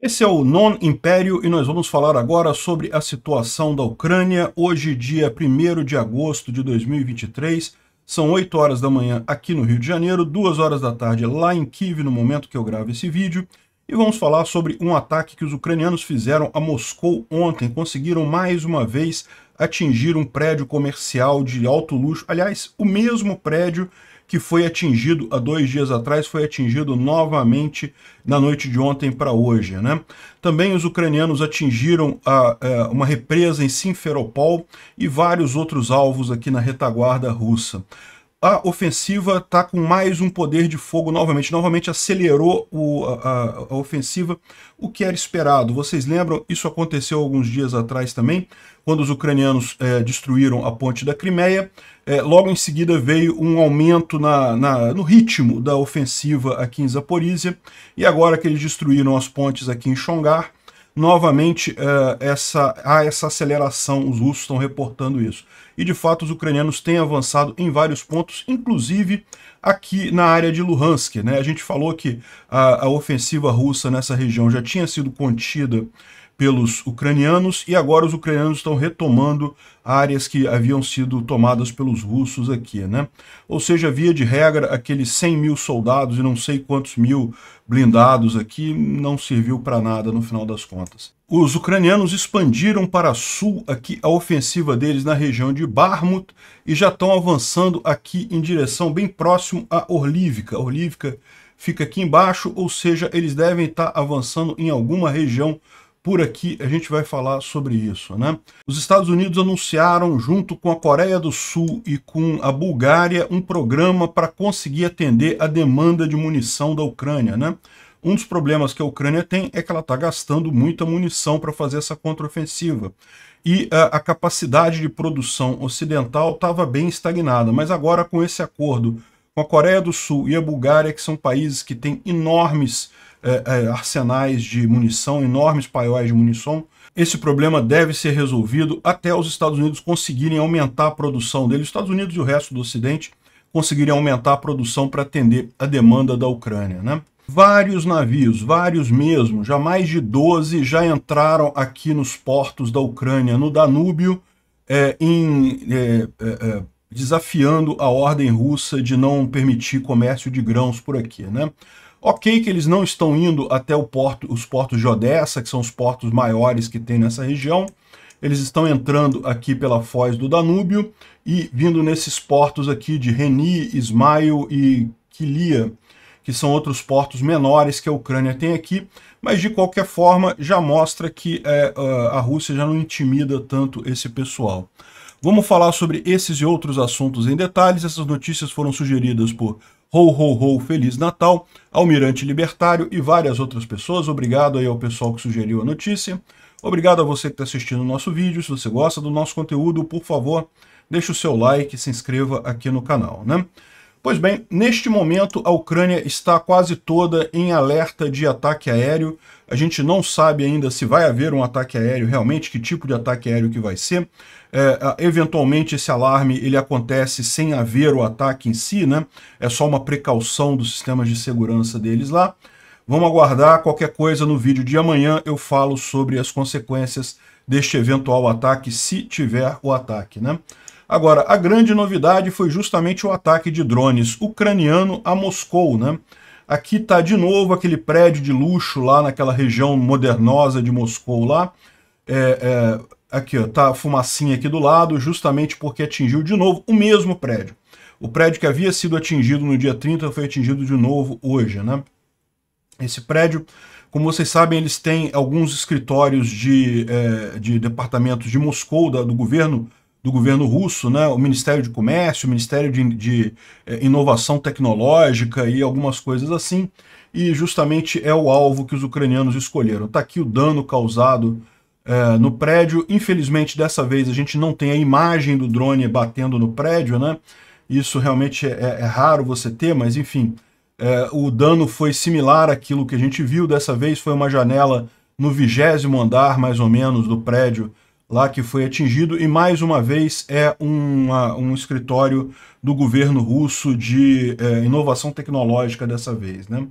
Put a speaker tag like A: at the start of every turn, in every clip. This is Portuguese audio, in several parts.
A: Esse é o Non Império e nós vamos falar agora sobre a situação da Ucrânia. Hoje, dia 1 de agosto de 2023, são 8 horas da manhã aqui no Rio de Janeiro, 2 horas da tarde lá em Kiev, no momento que eu gravo esse vídeo. E vamos falar sobre um ataque que os ucranianos fizeram a Moscou ontem. Conseguiram mais uma vez atingir um prédio comercial de alto luxo. Aliás, o mesmo prédio que foi atingido há dois dias atrás, foi atingido novamente na noite de ontem para hoje. Né? Também os ucranianos atingiram a, a, é, uma represa em Simferopol e vários outros alvos aqui na retaguarda russa a ofensiva está com mais um poder de fogo novamente. Novamente acelerou o, a, a, ofensiva, o que era esperado. Vocês lembram? Isso aconteceu alguns dias atrás também, quando os ucranianos é, destruíram a ponte da Crimeia. É, logo em seguida veio um aumento na, na, no ritmo da ofensiva aqui em Zaporizhia. E agora que eles destruíram as pontes aqui em Xongar, novamente uh, essa, há essa aceleração, os russos estão reportando isso e de fato os ucranianos têm avançado em vários pontos, inclusive aqui na área de Luhansk. Né? A gente falou que a, a ofensiva russa nessa região já tinha sido contida pelos ucranianos e agora os ucranianos estão retomando áreas que haviam sido tomadas pelos russos aqui, né? Ou seja, via de regra, aqueles 100 mil soldados e não sei quantos mil blindados aqui não serviu para nada no final das contas os ucranianos expandiram para sul aqui a ofensiva deles na região de Barmut e já estão avançando aqui em direção bem próximo a Orlivka. Orlivka fica aqui embaixo, ou seja, eles devem estar avançando em alguma região por aqui a gente vai falar sobre isso. Né? Os Estados Unidos anunciaram, junto com a Coreia do Sul e com a Bulgária, um programa para conseguir atender a demanda de munição da Ucrânia. Né? Um dos problemas que a Ucrânia tem é que ela está gastando muita munição para fazer essa contraofensiva. E a, eh, a capacidade de produção ocidental estava bem estagnada, mas agora com esse acordo com a Coreia do Sul e a Bulgária, que são países que têm enormes eh, eh, arsenais de munição, enormes paióis de munição, esse problema deve ser resolvido até os Estados Unidos conseguirem aumentar a produção dele. Os Estados Unidos e o resto do Ocidente conseguirem aumentar a produção para atender a demanda da Ucrânia. Né? Vários navios, vários mesmo, já mais de 12 já entraram aqui nos portos da Ucrânia, no Danúbio, é, em, é, é, é, desafiando a ordem russa de não permitir comércio de grãos por aqui, né? Ok que eles não estão indo até porto, os portos de Odessa, que são os portos maiores que tem nessa região, eles estão entrando aqui pela foz do Danúbio e vindo nesses portos aqui de Reni, Ismail e Quilia, que são outros portos menores que a Ucrânia tem aqui, mas de qualquer forma já mostra que é, a Rússia já não intimida tanto esse pessoal. Vamos falar sobre esses e outros assuntos em detalhes. Essas notícias foram sugeridas por Ho Ho Ho Feliz Natal, Almirante Libertário e várias outras pessoas. Obrigado aí ao pessoal que sugeriu a notícia. Obrigado a você que está assistindo o nosso vídeo. Se você gosta do nosso conteúdo, por favor, deixe o seu like e se inscreva aqui no canal, né? Pois bem, neste momento a Ucrânia está quase toda em alerta de ataque aéreo. A gente não sabe ainda se vai haver um ataque aéreo realmente, que tipo de ataque aéreo que vai ser. É, eventualmente esse alarme ele acontece sem haver o ataque em si, né? É só uma precaução dos sistemas de segurança deles lá. Vamos aguardar qualquer coisa no vídeo de amanhã. Eu falo sobre as consequências deste eventual ataque, se tiver o ataque, né? Agora, a grande novidade foi justamente o ataque de drones ucraniano a Moscou, né? Aqui está de novo aquele prédio de luxo lá naquela região modernosa de Moscou lá. É, é, aqui, ó, tá a fumacinha aqui do lado, justamente porque atingiu de novo o mesmo prédio. O prédio que havia sido atingido no dia 30 foi atingido de novo hoje, né? Esse prédio, como vocês sabem, eles têm alguns escritórios de, é, de departamentos de Moscou, da, do governo do governo russo, né, o Ministério de Comércio, o Ministério de, de eh, Inovação Tecnológica e algumas coisas assim, e justamente é o alvo que os ucranianos escolheram. Está aqui o dano causado eh, no prédio. Infelizmente, dessa vez, a gente não tem a imagem do drone batendo no prédio, né? Isso realmente é, é, é raro você ter, mas enfim, eh, o dano foi similar àquilo que a gente viu. Dessa vez foi uma janela no vigésimo andar, mais ou menos, do prédio, lá que foi atingido, e mais uma vez é uma, um escritório do governo russo de é, inovação tecnológica dessa vez, né?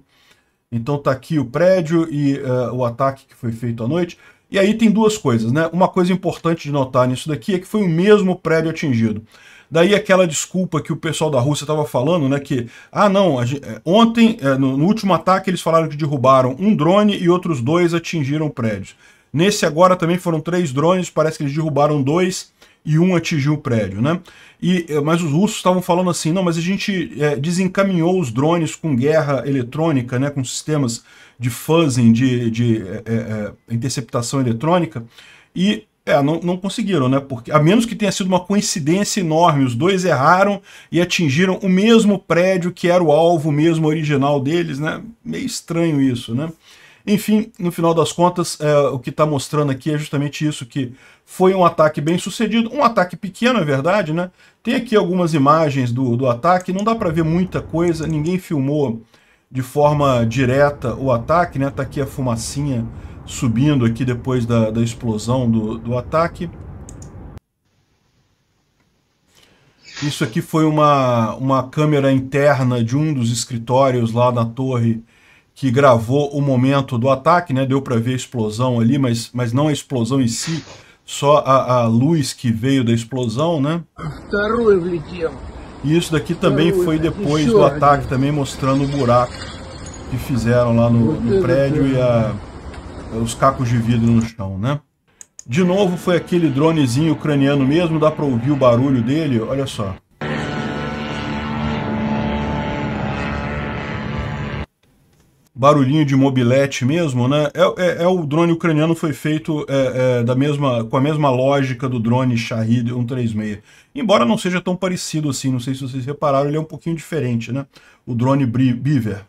A: Então tá aqui o prédio e uh, o ataque que foi feito à noite. E aí tem duas coisas, né? Uma coisa importante de notar nisso daqui é que foi o mesmo prédio atingido. Daí aquela desculpa que o pessoal da Rússia estava falando, né? Que, ah, não, gente, é, ontem, é, no, no último ataque, eles falaram que derrubaram um drone e outros dois atingiram prédios. Nesse agora também foram três drones, parece que eles derrubaram dois e um atingiu o prédio, né? E, eh, mas os russos estavam falando assim, não, mas a gente é, desencaminhou os drones com guerra eletrônica, né, com sistemas de fuzzing, de, de é, é, interceptação eletrônica, e é, não, não conseguiram, né? Porque, a menos que tenha sido uma coincidência enorme, os dois erraram e atingiram o mesmo prédio que era o alvo mesmo original deles, né? Meio estranho isso, né? Enfim, no final das contas, é, o que está mostrando aqui é justamente isso, que foi um ataque bem sucedido, um ataque pequeno, é verdade, né? Tem aqui algumas imagens do, do ataque, não dá para ver muita coisa, ninguém filmou de forma direta o ataque, né? Tá aqui a fumacinha subindo aqui depois da, da explosão do, do ataque. Isso aqui foi uma, uma câmera interna de um dos escritórios lá na torre que gravou o momento do ataque, né? Deu para ver a explosão ali, mas, mas não a explosão em si, só a, a luz que veio da explosão, né? E isso daqui também foi depois do ataque, né? também mostrando o buraco que fizeram lá no, no prédio e a, os cacos de vidro no chão, né? De novo foi aquele dronezinho ucraniano mesmo, dá para ouvir o barulho dele, olha só. barulhinho de mobilete mesmo, né? É, é, é o drone ucraniano foi feito é, é da mesma, com a mesma lógica do drone Shahid 136. Embora não seja tão parecido assim, não sei se vocês repararam, ele é um pouquinho diferente, né? O drone Beaver.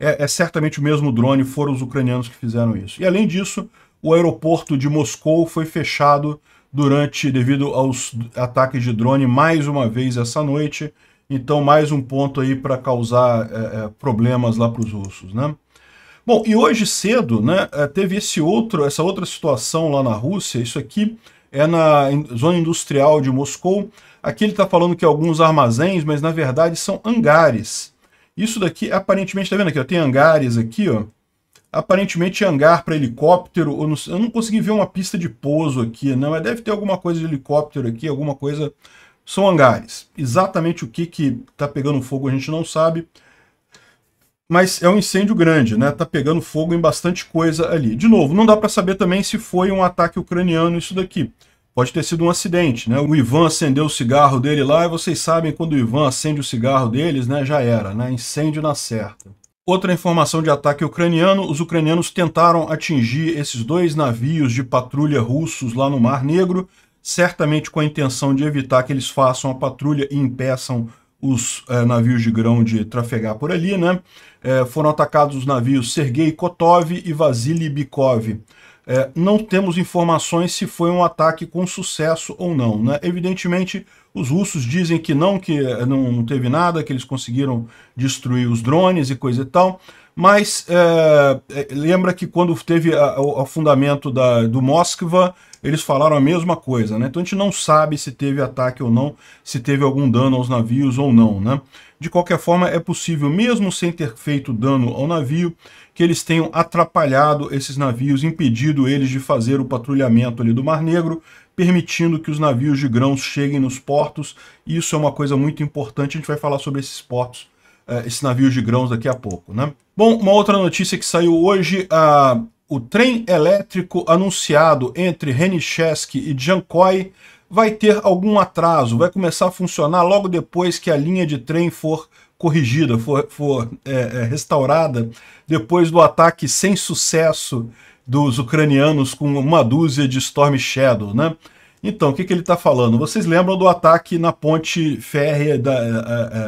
A: É, é, certamente o mesmo drone, foram os ucranianos que fizeram isso. E além disso, o aeroporto de Moscou foi fechado durante, devido aos ataques de drone, mais uma vez essa noite, então, mais um ponto aí para causar é, é, problemas lá para os russos, né? Bom, e hoje cedo, né, é, teve esse outro, essa outra situação lá na Rússia, isso aqui é na zona industrial de Moscou. Aqui ele está falando que alguns armazéns, mas na verdade são hangares. Isso daqui, aparentemente, está vendo aqui, ó, tem hangares aqui, ó, aparentemente hangar para helicóptero. Eu não, eu não consegui ver uma pista de pouso aqui, não, né, mas deve ter alguma coisa de helicóptero aqui, alguma coisa são hangares. Exatamente o que está pegando fogo a gente não sabe, mas é um incêndio grande, né? está pegando fogo em bastante coisa ali. De novo, não dá para saber também se foi um ataque ucraniano isso daqui. Pode ter sido um acidente, né? O Ivan acendeu o cigarro dele lá e vocês sabem quando o Ivan acende o cigarro deles, né? Já era, né? Incêndio na certa. Outra informação de ataque ucraniano, os ucranianos tentaram atingir esses dois navios de patrulha russos lá no Mar Negro, certamente com a intenção de evitar que eles façam a patrulha e impeçam os é, navios de grão de trafegar por ali, né? É, foram atacados os navios Sergei Kotov e Vasily Bikov. É, não temos informações se foi um ataque com sucesso ou não. Né? Evidentemente, os russos dizem que não, que não, não teve nada, que eles conseguiram destruir os drones e coisa e tal. Mas lembra que quando teve o afundamento da, do Moskva, eles falaram a mesma coisa, né? Então a gente não sabe se teve ataque ou não, se teve algum dano aos navios ou não, né? De qualquer forma, é possível, mesmo sem ter feito dano ao navio, que eles tenham atrapalhado esses navios, impedido eles de fazer o patrulhamento ali do Mar Negro, permitindo que os navios de grãos cheguem nos portos. E isso é uma coisa muito importante, a gente vai falar sobre esses portos eh, esses navios de grãos daqui a pouco, né? Bom, uma outra notícia que saiu hoje, a ah, o trem elétrico anunciado entre Renichesky e Jankoi vai ter algum atraso, vai começar a funcionar logo depois que a linha de trem for corrigida, for, for é, é, restaurada, depois do ataque sem sucesso dos ucranianos com uma dúzia de Storm Shadow, né? Então, o que, que ele está falando? Vocês lembram do ataque na ponte férrea da, a, é, a,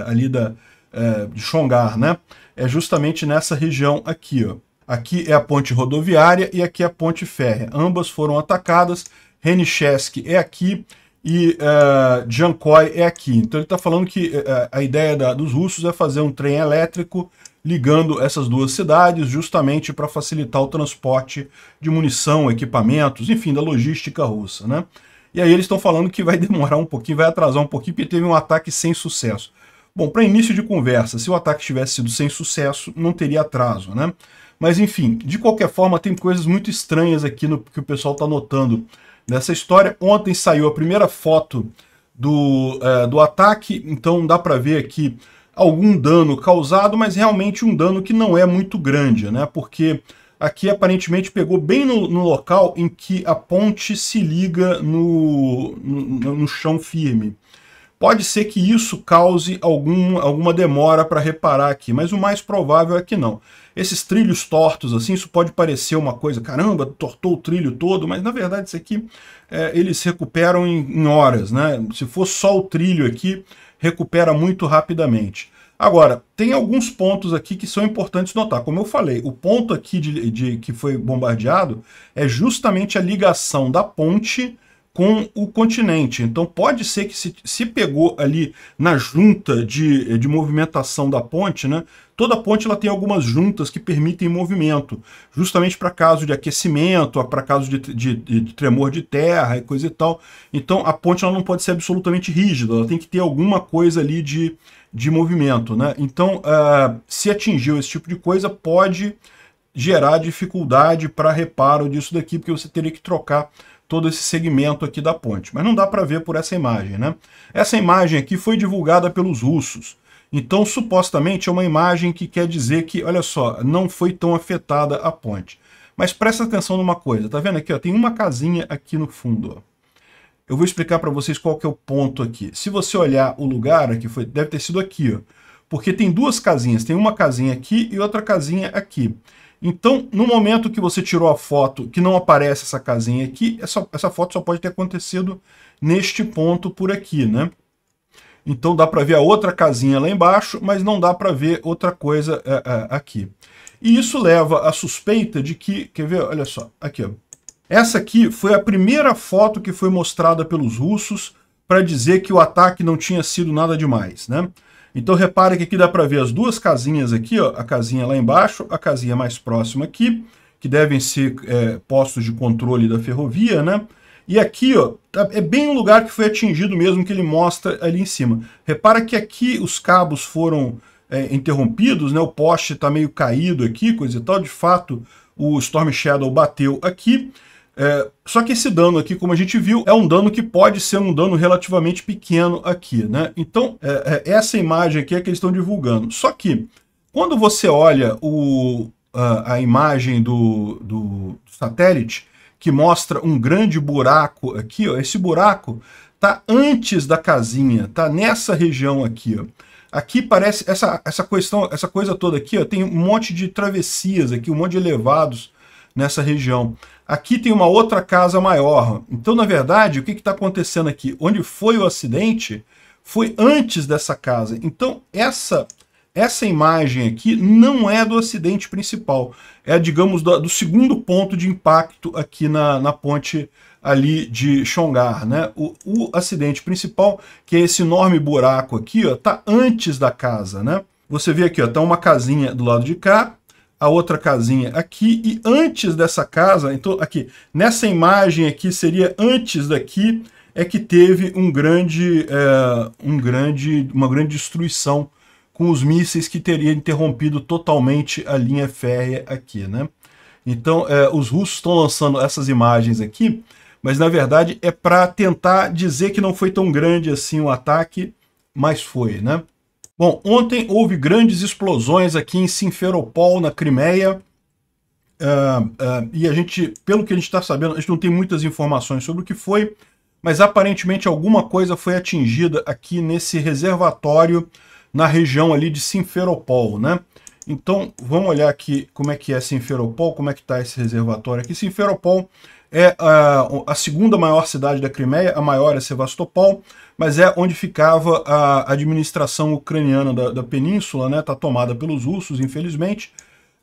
A: é, ali da, a, de Xongar, né? É justamente nessa região aqui, ó. Aqui é a ponte rodoviária e aqui é a ponte férrea. Ambas foram atacadas. Renicheski é aqui e uh, é aqui. Então ele está falando que uh, a ideia da, dos russos é fazer um trem elétrico ligando essas duas cidades justamente para facilitar o transporte de munição, equipamentos, enfim, da logística russa. Né? E aí eles estão falando que vai demorar um pouquinho, vai atrasar um pouquinho, porque teve um ataque sem sucesso. Bom, para início de conversa, se o ataque tivesse sido sem sucesso, não teria atraso, né? Mas enfim, de qualquer forma, tem coisas muito estranhas aqui no que o pessoal está notando nessa história. Ontem saiu a primeira foto do, é, do ataque, então dá para ver aqui algum dano causado, mas realmente um dano que não é muito grande, né? Porque aqui aparentemente pegou bem no, no local em que a ponte se liga no, no, no chão firme. Pode ser que isso cause algum, alguma demora para reparar aqui, mas o mais provável é que não. Esses trilhos tortos, assim, isso pode parecer uma coisa, caramba, tortou o trilho todo, mas na verdade isso aqui é, eles recuperam em, em horas, né? Se for só o trilho aqui, recupera muito rapidamente. Agora, tem alguns pontos aqui que são importantes notar. Como eu falei, o ponto aqui de, de que foi bombardeado é justamente a ligação da ponte com o continente. Então pode ser que se, se pegou ali na junta de, de movimentação da ponte, né? Toda ponte ela tem algumas juntas que permitem movimento, justamente para caso de aquecimento, para caso de, de, de, tremor de terra e coisa e tal. Então a ponte ela não pode ser absolutamente rígida, ela tem que ter alguma coisa ali de, de movimento. Né? Então uh, se atingiu esse tipo de coisa, pode gerar dificuldade para reparo disso daqui, porque você teria que trocar todo esse segmento aqui da ponte. Mas não dá para ver por essa imagem, né? Essa imagem aqui foi divulgada pelos russos. Então, supostamente, é uma imagem que quer dizer que, olha só, não foi tão afetada a ponte. Mas presta atenção numa coisa, tá vendo aqui? Ó, tem uma casinha aqui no fundo. Ó. Eu vou explicar para vocês qual que é o ponto aqui. Se você olhar o lugar aqui, foi, deve ter sido aqui, ó, porque tem duas casinhas. Tem uma casinha aqui e outra casinha aqui. Então, no momento que você tirou a foto, que não aparece essa casinha aqui, essa, essa foto só pode ter acontecido neste ponto por aqui, né? Então dá para ver a outra casinha lá embaixo, mas não dá para ver outra coisa é, é, aqui. E isso leva à suspeita de que, quer ver, olha só, aqui ó. Essa aqui foi a primeira foto que foi mostrada pelos russos para dizer que o ataque não tinha sido nada demais, né? Então repare que aqui dá para ver as duas casinhas aqui, ó, a casinha lá embaixo, a casinha mais próxima aqui, que devem ser é, postos de controle da ferrovia, né? E aqui, ó, tá, é bem o lugar que foi atingido mesmo que ele mostra ali em cima. Repara que aqui os cabos foram é, interrompidos, né? O poste está meio caído aqui, coisa e tal. De fato, o Storm Shadow bateu aqui. É, só que esse dano aqui, como a gente viu, é um dano que pode ser um dano relativamente pequeno aqui, né? Então, é, é, essa imagem aqui é que eles estão divulgando. Só que, quando você olha o, a, a imagem do, do satélite, que mostra um grande buraco aqui, ó, esse buraco tá antes da casinha, tá nessa região aqui, ó. Aqui parece, essa, essa, questão, essa coisa toda aqui, ó, tem um monte de travessias aqui, um monte de elevados nessa região. Aqui tem uma outra casa maior. Então, na verdade, o que está acontecendo aqui? Onde foi o acidente foi antes dessa casa. Então, essa essa imagem aqui não é do acidente principal. É, digamos, do, do segundo ponto de impacto aqui na, na ponte ali de Xongar. Né? O, o, acidente principal, que é esse enorme buraco aqui, está antes da casa. Né? Você vê aqui, está uma casinha do lado de cá, a outra casinha aqui e antes dessa casa, então aqui, nessa imagem aqui seria antes daqui, é que teve um grande, é, um grande, uma grande destruição com os mísseis que teria interrompido totalmente a linha férrea aqui, né? Então, é, os russos estão lançando essas imagens aqui, mas na verdade é para tentar dizer que não foi tão grande assim o ataque, mas foi, né? Bom, ontem houve grandes explosões aqui em Simferopol, na Crimeia. Uh, uh, e a gente, pelo que a gente está sabendo, a gente não tem muitas informações sobre o que foi, mas aparentemente alguma coisa foi atingida aqui nesse reservatório na região ali de Simferopol, né? Então, vamos olhar aqui como é que é Simferopol, como é que está esse reservatório aqui. Simferopol é a, é, a, segunda maior cidade da Crimeia, a maior é Sevastopol, mas é onde ficava a administração ucraniana da, da península, né? Está tomada pelos russos, infelizmente.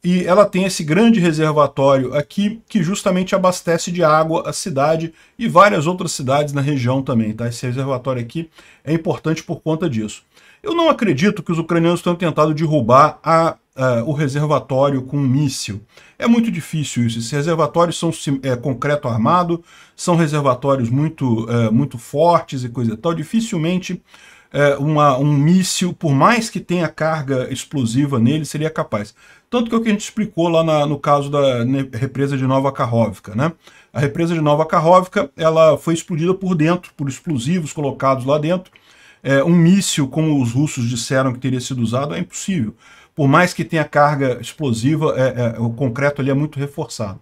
A: E ela tem esse grande reservatório aqui que justamente abastece de água a cidade e várias outras cidades na região também. Tá? Esse reservatório aqui é importante por conta disso. Eu não acredito que os ucranianos tenham tentado derrubar a, a, o reservatório com um míssil. É muito difícil isso. Esses reservatórios são é, concreto armado, são reservatórios muito, é, muito fortes e coisa e tal. Dificilmente é, uma, um míssil, por mais que tenha carga explosiva nele, seria capaz. Tanto que é o que a gente explicou lá na, no caso da né, represa de Nova Karhovka, né? A represa de Nova Karhovka, ela foi explodida por dentro, por explosivos colocados lá dentro, é, um míssil como os russos disseram que teria sido usado é impossível. Por mais que tenha carga explosiva, é, é, o concreto ali é muito reforçado.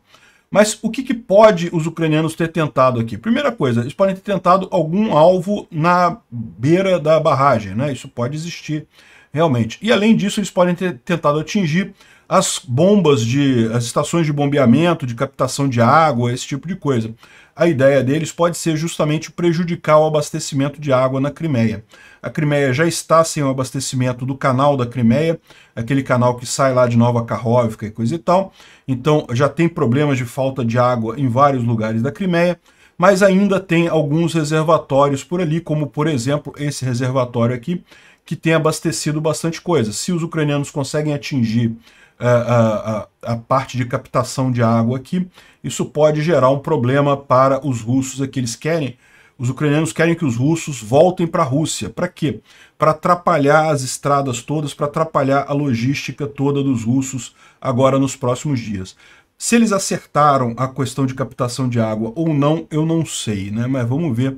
A: Mas o que, que, pode os ucranianos ter tentado aqui? Primeira coisa, eles podem ter tentado algum alvo na beira da barragem, né? Isso pode existir realmente. E além disso, eles podem ter tentado atingir as bombas de as estações de bombeamento, de captação de água, esse tipo de coisa. A ideia deles pode ser justamente prejudicar o abastecimento de água na Crimeia. A Crimeia já está sem o abastecimento do canal da Crimeia, aquele canal que sai lá de Nova Karhovka e coisa e tal. Então já tem problemas de falta de água em vários lugares da Crimeia, mas ainda tem alguns reservatórios por ali, como por exemplo esse reservatório aqui, que tem abastecido bastante coisa. Se os ucranianos conseguem atingir a, a, parte de captação de água aqui, isso pode gerar um problema para os russos aqui. Eles querem, os ucranianos querem que os russos voltem para a Rússia. Para quê? Para atrapalhar as estradas todas, para atrapalhar a logística toda dos russos agora nos próximos dias. Se eles acertaram a questão de captação de água ou não, eu não sei, né? Mas vamos ver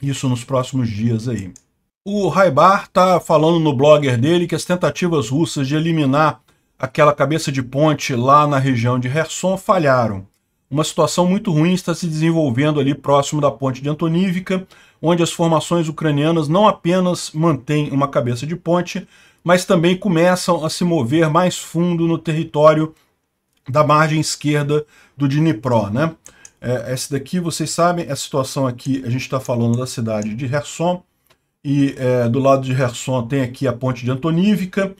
A: isso nos próximos dias aí. O Raibar está falando no blogger dele que as tentativas russas de eliminar aquela cabeça de ponte lá na região de Herson falharam. Uma situação muito ruim está se desenvolvendo ali próximo da ponte de Antonívica, onde as formações ucranianas não apenas mantêm uma cabeça de ponte, mas também começam a se mover mais fundo no território da margem esquerda do Dnipro, né? É, essa daqui, vocês sabem, a situação aqui, a gente está falando da cidade de Herson, e é, do lado de Herson tem aqui a ponte de Antonívica,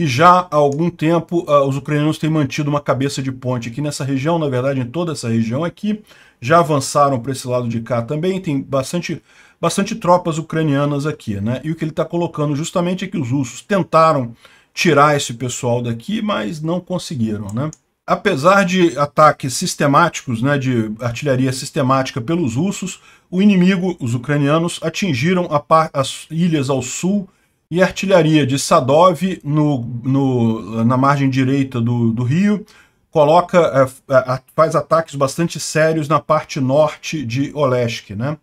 A: e já há algum tempo uh, os ucranianos têm mantido uma cabeça de ponte aqui nessa região, na verdade em toda essa região aqui. Já avançaram para esse lado de cá também, tem bastante, bastante tropas ucranianas aqui. né? E o que ele está colocando justamente é que os russos tentaram tirar esse pessoal daqui, mas não conseguiram. né? Apesar de ataques sistemáticos, né, de artilharia sistemática pelos russos, o inimigo, os ucranianos, atingiram as ilhas ao sul e artilharia de Sadov no, no, na margem direita do, do rio, coloca, é, é, faz ataques bastante sérios na parte norte de Olesk. Né?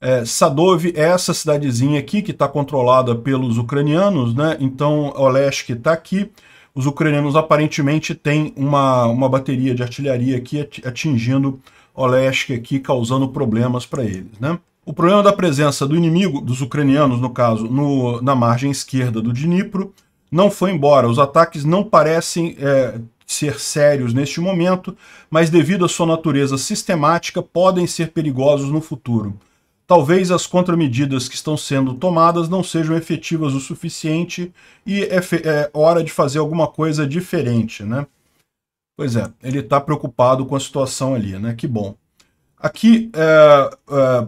A: É, Sadov é essa cidadezinha aqui que está controlada pelos ucranianos, né? então Olesk está aqui. Os ucranianos aparentemente têm uma, uma bateria de artilharia aqui atingindo Olesk aqui, causando problemas para eles. Né? O problema da presença do inimigo, dos ucranianos, no caso, no, na margem esquerda do Dnipro, não foi embora. Os ataques não parecem é, ser sérios neste momento, mas devido à sua natureza sistemática, podem ser perigosos no futuro. Talvez as contramedidas que estão sendo tomadas não sejam efetivas o suficiente e é, é hora de fazer alguma coisa diferente, né? Pois é, ele está preocupado com a situação ali, né? Que bom. Aqui, é, é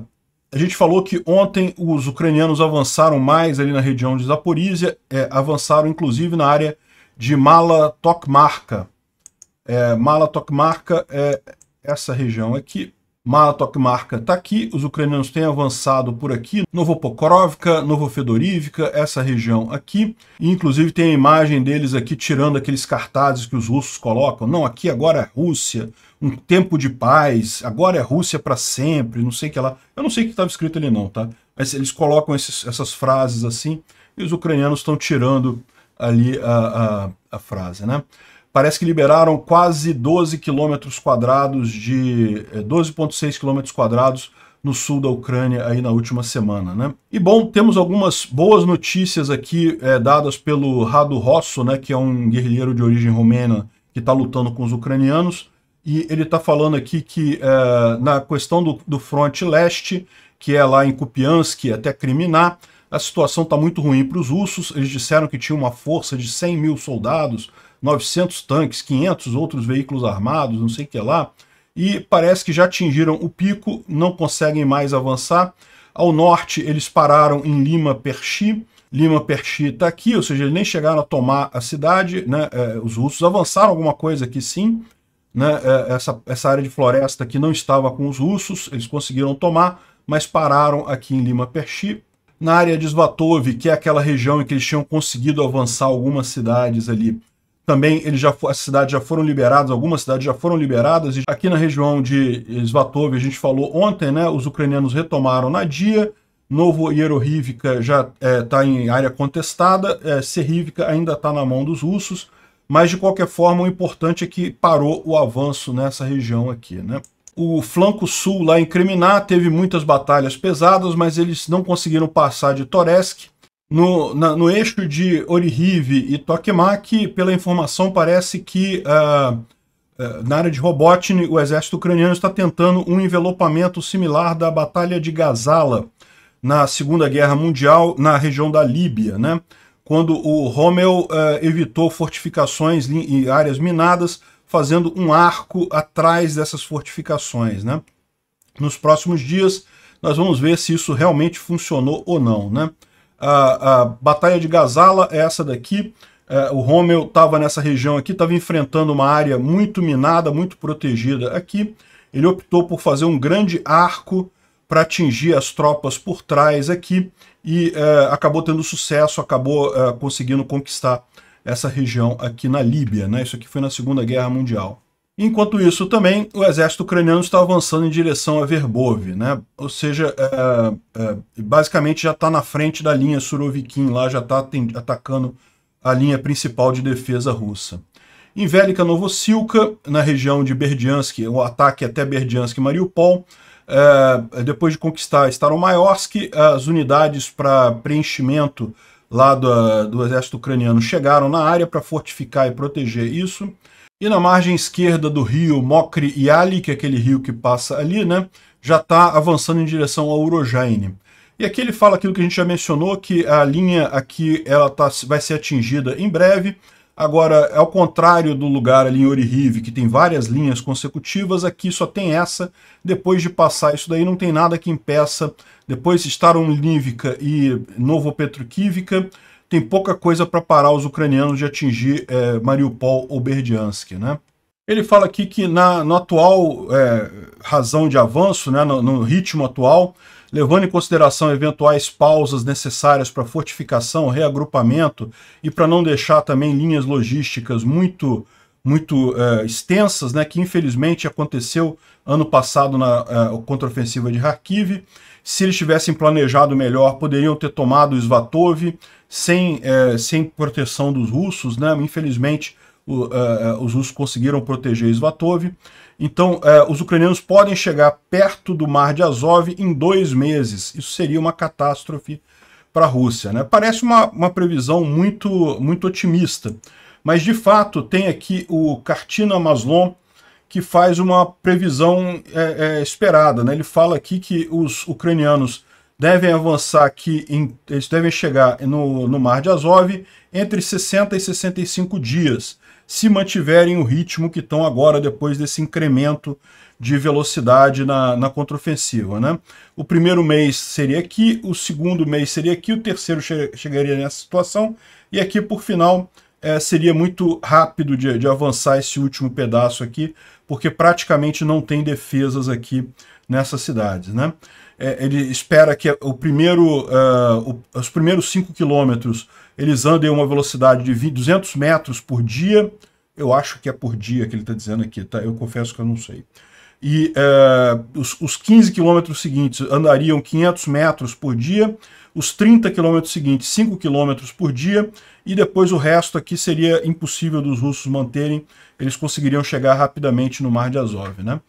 A: a gente falou que ontem os ucranianos avançaram mais ali na região de Zaporizhia, é, avançaram inclusive na área de Mala Tokmarka. É, Mala Tokmarka é essa região aqui. Mala Tokmarka está aqui, os ucranianos têm avançado por aqui, Novopokrovka, Novofedorivka, essa região aqui. E, inclusive tem a imagem deles aqui tirando aqueles cartazes que os russos colocam. Não, aqui agora é Rússia, um tempo de paz, agora é Rússia para sempre, não sei o que lá. Eu não sei o que estava escrito ali não, tá? Mas eles colocam esses, essas frases assim e os ucranianos estão tirando ali a, a, a, frase, né? Parece que liberaram quase 12 quilômetros quadrados de... 12,6 eh, quilômetros quadrados no sul da Ucrânia aí na última semana, né? E bom, temos algumas boas notícias aqui é, dadas pelo Radu Rosso, né, que é um guerrilheiro de origem romena que está lutando com os ucranianos. E ele está falando aqui que é, na questão do, do fronte leste, que é lá em Kupiansk até Kriminá, a situação está muito ruim para os russos. Eles disseram que tinha uma força de 100 mil soldados, 900 tanques, 500 outros veículos armados, não sei o que lá. E parece que já atingiram o pico, não conseguem mais avançar. Ao norte, eles pararam em Lima Perchi. Lima Perchi está aqui, ou seja, eles nem chegaram a tomar a cidade. Né? É, os russos avançaram alguma coisa aqui sim, né? É, essa, essa área de floresta que não estava com os russos, eles conseguiram tomar, mas pararam aqui em Lima Perchi. Na área de Svatov, que é aquela região em que eles tinham conseguido avançar algumas cidades ali, também eles já, as cidades já foram liberadas, algumas cidades já foram liberadas. E aqui na região de Svatov, a gente falou ontem, né, os ucranianos retomaram na dia Novo Hierohivka já está é, tá em área contestada, é, ainda está na mão dos russos, mas, de qualquer forma, o importante é que parou o avanço nessa região aqui, né? O flanco sul lá em Criminá teve muitas batalhas pesadas, mas eles não conseguiram passar de Toresk. No, na, no eixo de Orihive e Tokemak. pela informação, parece que uh, uh, na área de Robotny o exército ucraniano está tentando um envelopamento similar da Batalha de Gazala na Segunda Guerra Mundial na região da Líbia. Né? quando o Rommel uh, evitou fortificações e áreas minadas, fazendo um arco atrás dessas fortificações. Né? Nos próximos dias, nós vamos ver se isso realmente funcionou ou não. Né? A, a Batalha de Gazala é essa daqui. Eh, o Rommel estava nessa região aqui, estava enfrentando uma área muito minada, muito protegida aqui. Ele optou por fazer um grande arco para atingir as tropas por trás aqui e uh, acabou tendo sucesso, acabou uh, conseguindo conquistar essa região aqui na Líbia. Né? Isso aqui foi na Segunda Guerra Mundial. Enquanto isso, também, o exército ucraniano está avançando em direção a Verbov, né? ou seja, é, basicamente já está na frente da linha Surovikin, lá já está atacando a linha principal de defesa russa. Em Velika Novosilka, na região de Berdiansk, o ataque até Berdiansk e Mariupol, é, depois de conquistar Staromaiosk, as unidades para preenchimento lá do, do exército ucraniano chegaram na área para fortificar e proteger isso. E na margem esquerda do rio Mokri Yali, que é aquele rio que passa ali, né, já está avançando em direção ao Urojaine. E aqui ele fala aquilo que a gente já mencionou, que a linha aqui ela tá, vai ser atingida em breve, Agora, ao contrário do lugar ali em Orihive, que tem várias linhas consecutivas, aqui só tem essa. Depois de passar isso daí, não tem nada que impeça. Depois Staronlivka e Novo Novopetrukivka, tem pouca coisa para parar os ucranianos de atingir é, Mariupol ou Berdiansk, né? Ele fala aqui que na, no atual é, razão de avanço, né, no, no ritmo atual, levando em consideração eventuais pausas necessárias para fortificação, reagrupamento e para não deixar também linhas logísticas muito muito é, extensas, né, que infelizmente aconteceu ano passado na é, contraofensiva de Kharkiv. Se eles tivessem planejado melhor, poderiam ter tomado Svatov sem, é, sem proteção dos russos. Né? Infelizmente, o, os russos conseguiram proteger Svatov. Então, eh, os ucranianos podem chegar perto do Mar de Azov em dois meses. Isso seria uma catástrofe para a Rússia. Né? Parece uma, uma previsão muito, muito otimista, mas de fato tem aqui o Cartina Maslon, que faz uma previsão é, é, esperada. Né? Ele fala aqui que os ucranianos devem avançar aqui, em, eles devem chegar no, no Mar de Azov entre 60 e 65 dias se mantiverem o ritmo que estão agora, depois desse incremento de velocidade na, na contraofensiva. Né? O primeiro mês seria aqui, o segundo mês seria aqui, o terceiro che chegaria nessa situação, e aqui, por final, é, seria muito rápido de, de avançar esse último pedaço aqui, porque praticamente não tem defesas aqui nessas cidades. Né? É, ele espera que o primeiro, uh, os primeiros 5 quilômetros eles andem a uma velocidade de 20, 200 metros por dia. Eu acho que é por dia que ele está dizendo aqui, tá? Eu confesso que eu não sei. E uh, os, os 15 quilômetros seguintes andariam 500 metros por dia, os 30 quilômetros seguintes 5 quilômetros por dia, e depois o resto aqui seria impossível dos russos manterem, eles conseguiriam chegar rapidamente no Mar de Azov, né?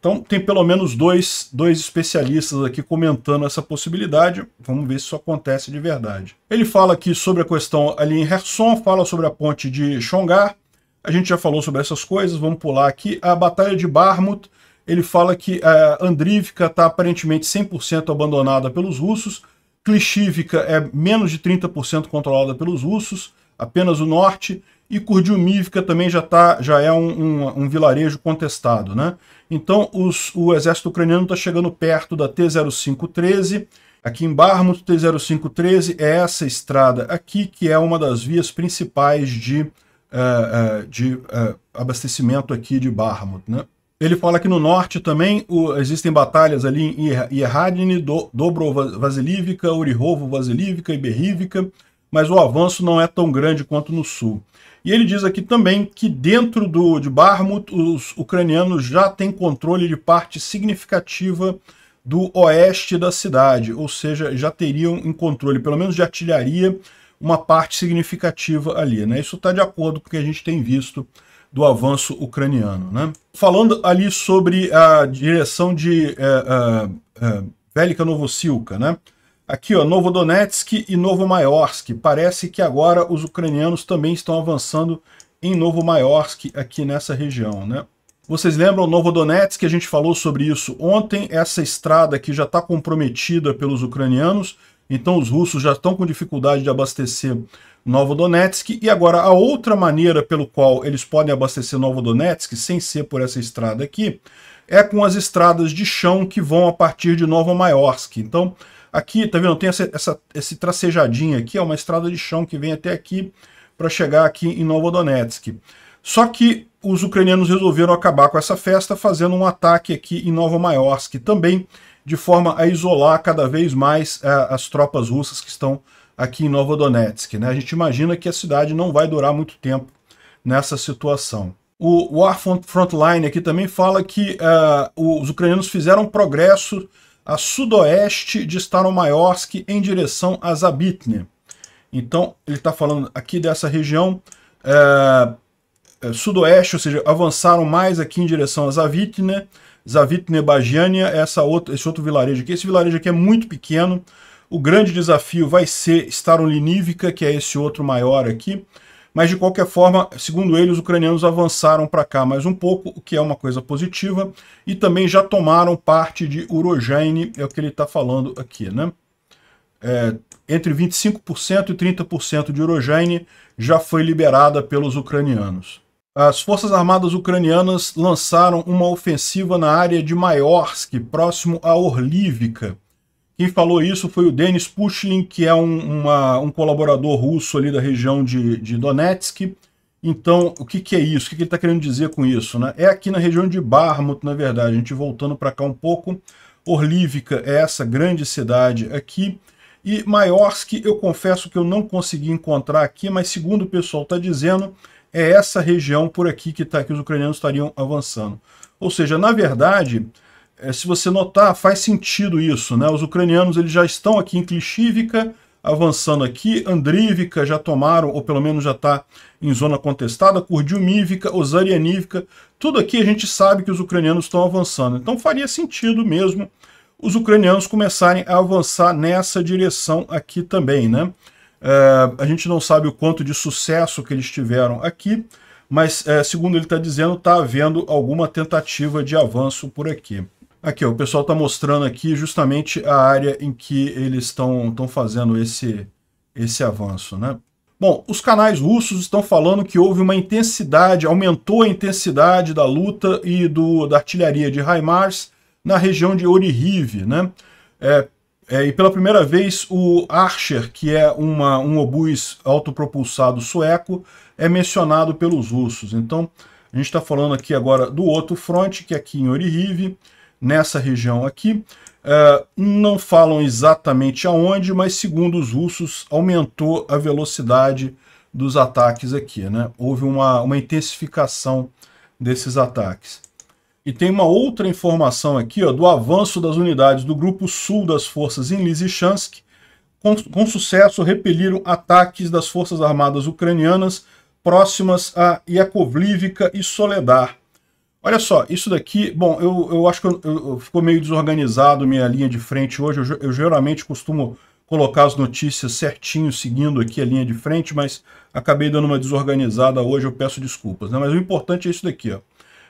A: Então tem pelo menos dois, dois especialistas aqui comentando essa possibilidade. Vamos ver se isso acontece de verdade. Ele fala aqui sobre a questão ali em Herson, fala sobre a ponte de Xongar. A gente já falou sobre essas coisas, vamos pular aqui. A Batalha de Barmut, ele fala que a é, Andrívica está aparentemente 100% abandonada pelos russos, Klishivka é menos de 30% controlada pelos russos, apenas o norte, e Kurdiumivka também já, tá, já é um, um, um vilarejo contestado, né? Então os, o exército ucraniano está chegando perto da T-0513. Aqui em Barmut, T-0513 é essa estrada aqui, que é uma das vias principais de, uh, uh, de uh, abastecimento aqui de Barmut. Né? Ele fala que no norte também o, existem batalhas ali em Iradine, Do, Vasilivka, urihovo vasilivka e Berrivka, mas o avanço não é tão grande quanto no sul. E ele diz aqui também que dentro do, de Barmut, os ucranianos já têm controle de parte significativa do oeste da cidade, ou seja, já teriam em controle, pelo menos de artilharia, uma parte significativa ali. Né? Isso está de acordo com o que a gente tem visto do avanço ucraniano. Né? Falando ali sobre a direção de é, é, é, Velika Novosilka, né? Aqui, ó, Novo Donetsk e Novo Maiorsk. Parece que agora os ucranianos também estão avançando em Novo Maiorsk, aqui nessa região, né? Vocês lembram Novo Donetsk? A gente falou sobre isso ontem. Essa estrada aqui já está comprometida pelos ucranianos, então os russos já estão com dificuldade de abastecer Novo Donetsk. E agora, a outra maneira pelo qual eles podem abastecer Novo Donetsk, sem ser por essa estrada aqui, é com as estradas de chão que vão a partir de Novo Maiorsk. Então, Aqui, tá vendo? Tem essa, essa, esse tracejadinho aqui, é uma estrada de chão que vem até aqui para chegar aqui em Novodonetsk. Só que os ucranianos resolveram acabar com essa festa fazendo um ataque aqui em Nova Maiorsk também, de forma a isolar cada vez mais é, as tropas russas que estão aqui em Novodonetsk. Né? A gente imagina que a cidade não vai durar muito tempo nessa situação. O War Frontline aqui também fala que uh, os ucranianos fizeram progresso a sudoeste de Staromayorsk em direção a Zabitne. Então, ele está falando aqui dessa região é, é, sudoeste, ou seja, avançaram mais aqui em direção a Zavitne, Zavitne Bajania, essa outra, esse outro vilarejo aqui. Esse vilarejo aqui é muito pequeno. O grande desafio vai ser Starolinivka, que é esse outro maior aqui. Mas de qualquer forma, segundo ele, os ucranianos avançaram para cá mais um pouco, o que é uma coisa positiva, e também já tomaram parte de Urogene, é o que ele está falando aqui, né? É, entre 25% e 30% de Urogene já foi liberada pelos ucranianos. As forças armadas ucranianas lançaram uma ofensiva na área de Maiorsk, próximo a Orlívica, quem falou isso foi o Denis Pushlin, que é um, uma, um colaborador russo ali da região de, de Donetsk. Então, o que, que é isso? O que, que ele está querendo dizer com isso? Né? É aqui na região de Barmut, na verdade. A gente voltando para cá um pouco. Orlívica é essa grande cidade aqui. E Maiorsk, eu confesso que eu não consegui encontrar aqui, mas segundo o pessoal está dizendo, é essa região por aqui que, tá, que os ucranianos estariam avançando. Ou seja, na verdade, é, se você notar, faz sentido isso. Né? Os ucranianos eles já estão aqui em Klishivka, avançando aqui. Andrívica já tomaram, ou pelo menos já está em zona contestada. Kurdiumivka Ozarianivka Tudo aqui a gente sabe que os ucranianos estão avançando. Então faria sentido mesmo os ucranianos começarem a avançar nessa direção aqui também. Né? É, a gente não sabe o quanto de sucesso que eles tiveram aqui, mas é, segundo ele está dizendo, está havendo alguma tentativa de avanço por aqui. Aqui, ó, o pessoal está mostrando aqui justamente a área em que eles estão fazendo esse, esse avanço, né? Bom, os canais russos estão falando que houve uma intensidade, aumentou a intensidade da luta e do, da artilharia de HIMARS na região de Orihiv, né? É, é, e pela primeira vez o Archer, que é uma, um obus autopropulsado sueco, é mencionado pelos russos. Então, a gente está falando aqui agora do outro fronte, que é aqui em Orihiv, nessa região aqui. É, não falam exatamente aonde, mas segundo os russos, aumentou a velocidade dos ataques aqui. Né? Houve uma, uma intensificação desses ataques. E tem uma outra informação aqui ó, do avanço das unidades do Grupo Sul das forças em Lysychansk. Com, com sucesso, repeliram ataques das forças armadas ucranianas próximas a Yakovlivka e Soledar Olha só, isso daqui, bom, eu, eu acho que eu, eu, ficou meio desorganizado minha linha de frente hoje. Eu, eu, geralmente costumo colocar as notícias certinho, seguindo aqui a linha de frente, mas acabei dando uma desorganizada hoje, eu peço desculpas. Né? Mas o importante é isso daqui, ó.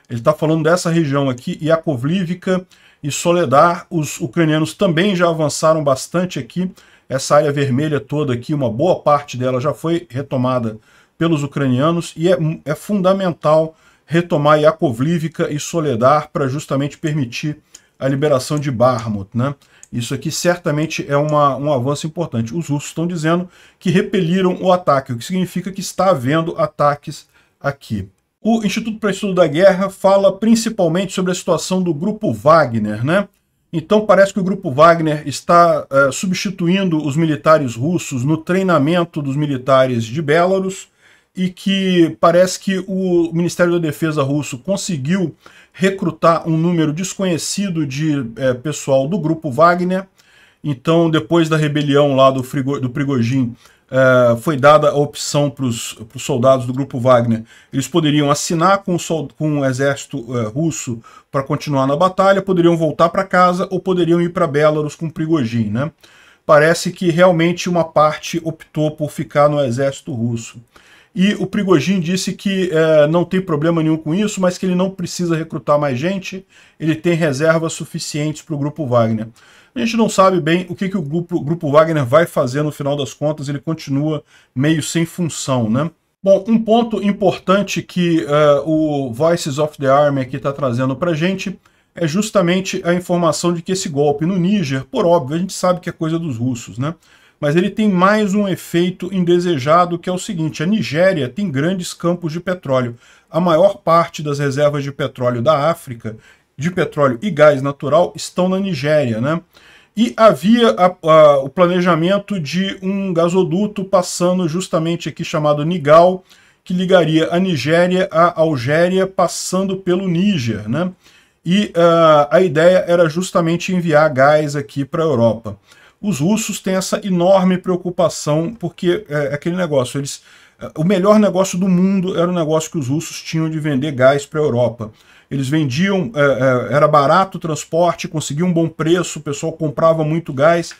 A: Ele está falando dessa região aqui, Iakovlivka e Soledar. Os ucranianos também já avançaram bastante aqui. Essa área vermelha toda aqui, uma boa parte dela já foi retomada pelos ucranianos e é, é fundamental retomar Yakovlivka e Soledar para justamente permitir a liberação de Barmut. Né? Isso aqui certamente é uma, um avanço importante. Os russos estão dizendo que repeliram o ataque, o que significa que está havendo ataques aqui. O Instituto para Estudo da Guerra fala principalmente sobre a situação do Grupo Wagner, né? Então parece que o Grupo Wagner está é, substituindo os militares russos no treinamento dos militares de Belarus e que parece que o Ministério da Defesa russo conseguiu recrutar um número desconhecido de é, pessoal do grupo Wagner. Então, depois da rebelião lá do, Frigo, do é, foi dada a opção para os soldados do grupo Wagner. Eles poderiam assinar com o, com o exército é, russo para continuar na batalha, poderiam voltar para casa ou poderiam ir para Belarus com Prigogine. Né? Parece que realmente uma parte optou por ficar no exército russo. E o Prigojin disse que é, não tem problema nenhum com isso, mas que ele não precisa recrutar mais gente, ele tem reservas suficientes para o Grupo Wagner. A gente não sabe bem o que, que o grupo, grupo Wagner vai fazer no final das contas, ele continua meio sem função, né? Bom, um ponto importante que uh, o Voices of the Army aqui está trazendo para a gente é justamente a informação de que esse golpe no Níger, por óbvio, a gente sabe que é coisa dos russos, né? mas ele tem mais um efeito indesejado, que é o seguinte: a Nigéria tem grandes campos de petróleo. A maior parte das reservas de petróleo da África, de petróleo e gás natural, estão na Nigéria, né? E havia a, a, o planejamento de um gasoduto passando justamente aqui chamado Nigal, que ligaria a Nigéria à Algéria, passando pelo Níger, né? E uh, a ideia era justamente enviar gás aqui para a Europa os russos têm essa enorme preocupação, porque é, é aquele negócio, eles, é, o melhor negócio do mundo era o negócio que os russos tinham de vender gás para a Europa. Eles vendiam, é, era barato o transporte, conseguia um bom preço, o pessoal comprava muito gás.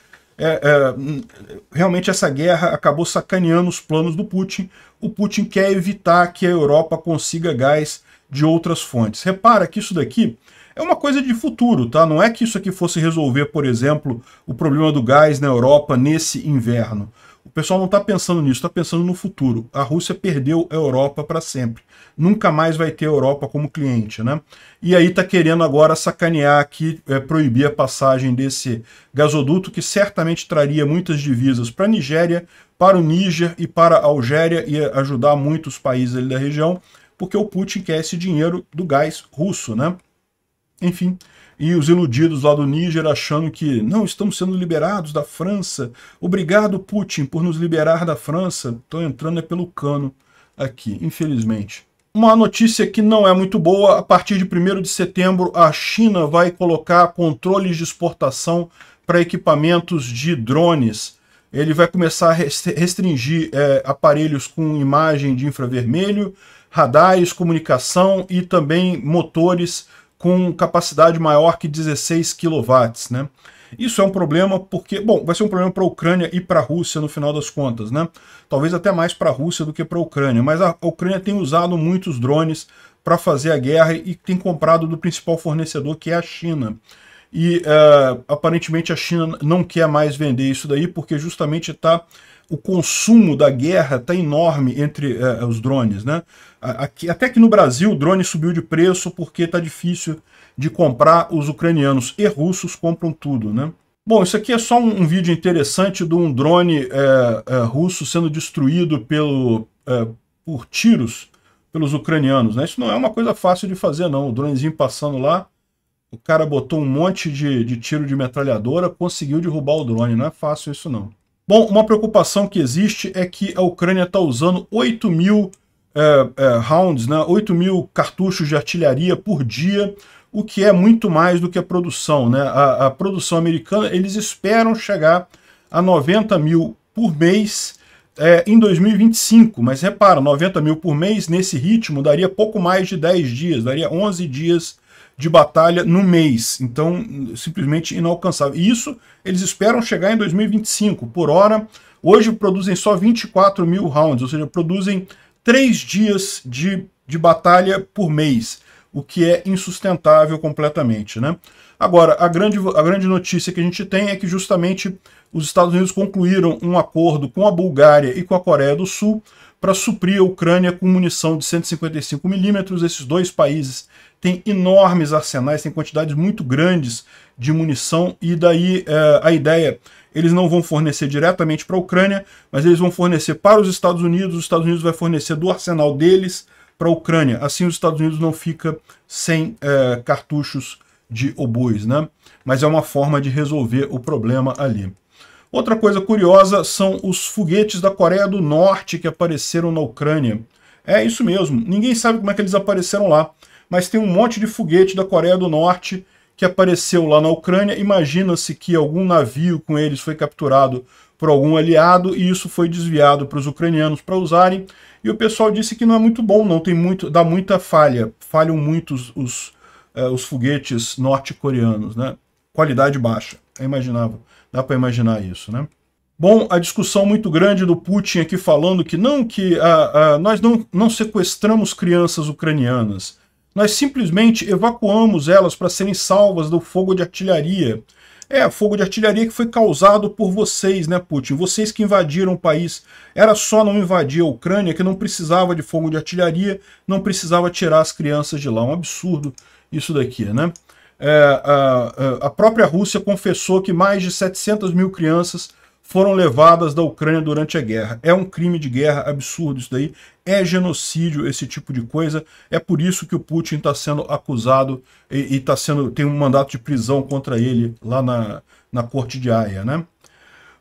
A: Hum, realmente essa guerra acabou sacaneando os planos do Putin. O Putin quer evitar que a Europa consiga gás de outras fontes. Repara que isso daqui é uma coisa de futuro, tá? Não é que isso aqui fosse resolver, por exemplo, o problema do gás na Europa nesse inverno. O pessoal não está pensando nisso, está pensando no futuro. A Rússia perdeu a Europa para sempre. Nunca mais vai ter a Europa como cliente, né? E aí está querendo agora sacanear aqui, é, proibir a passagem desse gasoduto que certamente traria muitas divisas para a Nigéria, para o Níger e para a Algéria e ajudar muitos países ali da região, porque o Putin quer esse dinheiro do gás russo, né? Enfim, e os iludidos lá do Níger achando que não estamos sendo liberados da França. Obrigado, Putin, por nos liberar da França. Estão entrando é pelo cano aqui, infelizmente. Uma notícia que não é muito boa: a partir de 1 de setembro, a China vai colocar controles de exportação para equipamentos de drones. Ele vai começar a restringir é, aparelhos com imagem de infravermelho, radares, comunicação e também motores com capacidade maior que 16 kW, né? Isso é um problema porque, bom, vai ser um problema para a Ucrânia e para a Rússia no final das contas, né? Talvez até mais para a Rússia do que para a Ucrânia, mas a Ucrânia tem usado muitos drones para fazer a guerra e tem comprado do principal fornecedor, que é a China. E uh, aparentemente a China não quer mais vender isso daí porque justamente está o consumo da guerra está enorme entre é, os drones. Né? Aqui, até que no Brasil o drone subiu de preço porque está difícil de comprar, os ucranianos e russos compram tudo. Né? Bom, isso aqui é só um, um vídeo interessante de um drone é, é, russo sendo destruído pelo, por tiros pelos ucranianos. Né? Isso não é uma coisa fácil de fazer, não. O dronezinho passando lá, o cara botou um monte de, de tiro de metralhadora, conseguiu derrubar o drone. Não é fácil isso, não. Bom, uma preocupação que existe é que a Ucrânia está usando 8 mil é, é, rounds, né, 8 mil cartuchos de artilharia por dia, o que é muito mais do que a produção. Né? A, a produção americana, eles esperam chegar a 90 mil por mês é, em 2025, mas repara, 90 mil por mês nesse ritmo daria pouco mais de 10 dias, daria 11 dias de batalha no mês. Então, simplesmente inalcançável. E isso eles esperam chegar em 2025. Por hora, hoje produzem só 24 mil rounds, ou seja, produzem três dias de, de batalha por mês, o que é insustentável completamente. Né? Agora, a grande, a grande notícia que a gente tem é que justamente os Estados Unidos concluíram um acordo com a Bulgária e com a Coreia do Sul para suprir a Ucrânia com munição de 155mm. Esses dois países têm enormes arsenais, têm quantidades muito grandes de munição, e daí é, a ideia, eles não vão fornecer diretamente para a Ucrânia, mas eles vão fornecer para os Estados Unidos, os Estados Unidos vai fornecer do arsenal deles para a Ucrânia. Assim os Estados Unidos não fica sem é, cartuchos de obus né? Mas é uma forma de resolver o problema ali. Outra coisa curiosa são os foguetes da Coreia do Norte que apareceram na Ucrânia. É isso mesmo, ninguém sabe como é que eles apareceram lá, mas tem um monte de foguete da Coreia do Norte que apareceu lá na Ucrânia. Imagina-se que algum navio com eles foi capturado por algum aliado e isso foi desviado para os ucranianos para usarem. E o pessoal disse que não é muito bom, não tem muito, dá muita falha, falham muito os, os, eh, os foguetes norte-coreanos, né? Qualidade baixa, é imaginava. Dá para imaginar isso, né? Bom, a discussão muito grande do Putin aqui falando que não, que ah, ah, nós não, não sequestramos crianças ucranianas. Nós simplesmente evacuamos elas para serem salvas do fogo de artilharia. É, fogo de artilharia que foi causado por vocês, né, Putin? Vocês que invadiram o país. Era só não invadir a Ucrânia, que não precisava de fogo de artilharia, não precisava tirar as crianças de lá. Um absurdo isso daqui, né? É, a, a própria Rússia confessou que mais de 700 mil crianças foram levadas da Ucrânia durante a guerra. É um crime de guerra absurdo isso daí, é genocídio esse tipo de coisa. É por isso que o Putin está sendo acusado e, e tá sendo tem um mandato de prisão contra ele lá na, na corte de Haia, né?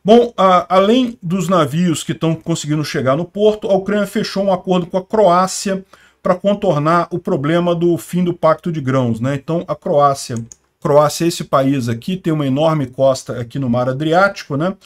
A: Bom, a, além dos navios que estão conseguindo chegar no porto, a Ucrânia fechou um acordo com a Croácia para contornar o problema do fim do Pacto de Grãos. Né? Então, a Croácia. Croácia, esse país aqui, tem uma enorme costa aqui no Mar Adriático, né?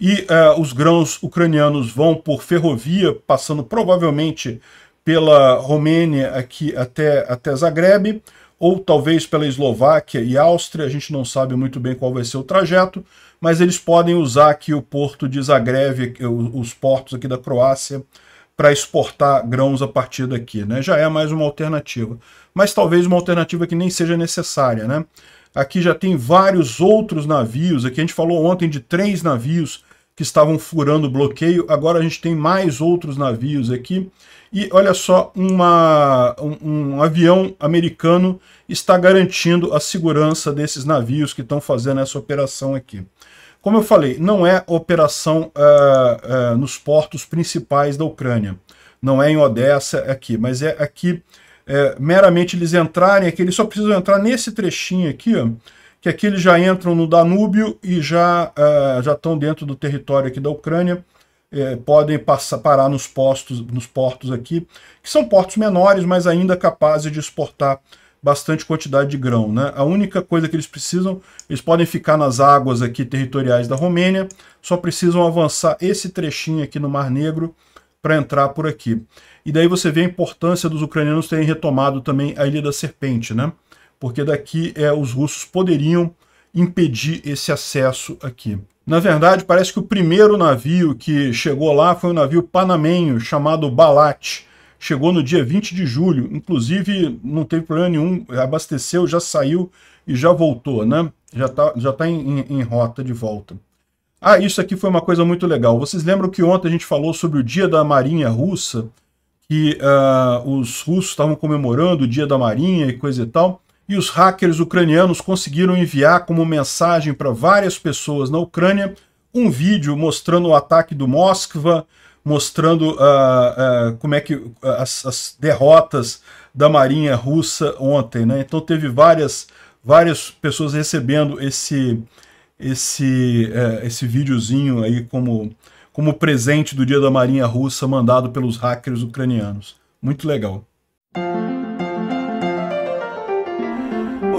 A: E uh, os grãos ucranianos vão por ferrovia, passando provavelmente pela Romênia aqui até, até Zagreb, ou talvez pela Eslováquia e Áustria, a gente não sabe muito bem qual vai ser o trajeto, mas eles podem usar aqui o porto de Zagreb, os portos aqui da Croácia, para exportar grãos a partir daqui, né? Já é mais uma alternativa. Mas talvez uma alternativa que nem seja necessária, né? Aqui já tem vários outros navios, aqui a gente falou ontem de três navios que estavam furando o bloqueio, agora a gente tem mais outros navios aqui. E olha só, uma, um, um avião americano está garantindo a segurança desses navios que estão fazendo essa operação aqui. Como eu falei, não é operação uh, uh, nos portos principais da Ucrânia. Não é em Odessa, é aqui, mas é aqui é, meramente eles entrarem aqui, eles só precisam entrar nesse trechinho aqui, ó, que aqui eles já entram no Danúbio e já uh, já estão dentro do território aqui da Ucrânia, podem passar, parar nos postos, nos portos aqui, que são portos menores, mas ainda capazes de exportar bastante quantidade de grão. Né? A única coisa que eles precisam, eles podem ficar nas águas aqui territoriais da Romênia, só precisam avançar esse trechinho aqui no Mar Negro para entrar por aqui. E daí você vê a importância dos ucranianos terem retomado também a Ilha da Serpente, né? porque daqui é, os russos poderiam impedir esse acesso aqui. Na verdade, parece que o primeiro navio que chegou lá foi um navio panamenho chamado Balat, chegou no dia 20 de julho, inclusive não teve problema nenhum, abasteceu, já saiu e já voltou, né? Já está já tá em, em, em rota de volta. Ah, isso aqui foi uma coisa muito legal. Vocês lembram que ontem a gente falou sobre o dia da Marinha Russa, que uh, os russos estavam comemorando o dia da Marinha e coisa e tal, e os hackers ucranianos conseguiram enviar como mensagem para várias pessoas na Ucrânia um vídeo mostrando o ataque do Moskva, mostrando uh, uh, como é que ah, as, as, derrotas da marinha russa ontem, né? Então teve várias várias pessoas recebendo esse esse eh, esse videozinho aí como como presente do dia da marinha russa mandado pelos hackers ucranianos. Muito legal.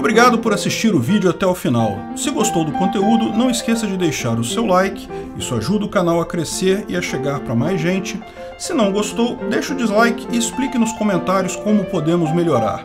A: Obrigado por assistir o vídeo até o final. Se gostou do conteúdo, não esqueça de deixar o seu like, isso ajuda o canal a crescer e a chegar para mais gente. Se não gostou, deixa o dislike e explique nos comentários como podemos melhorar.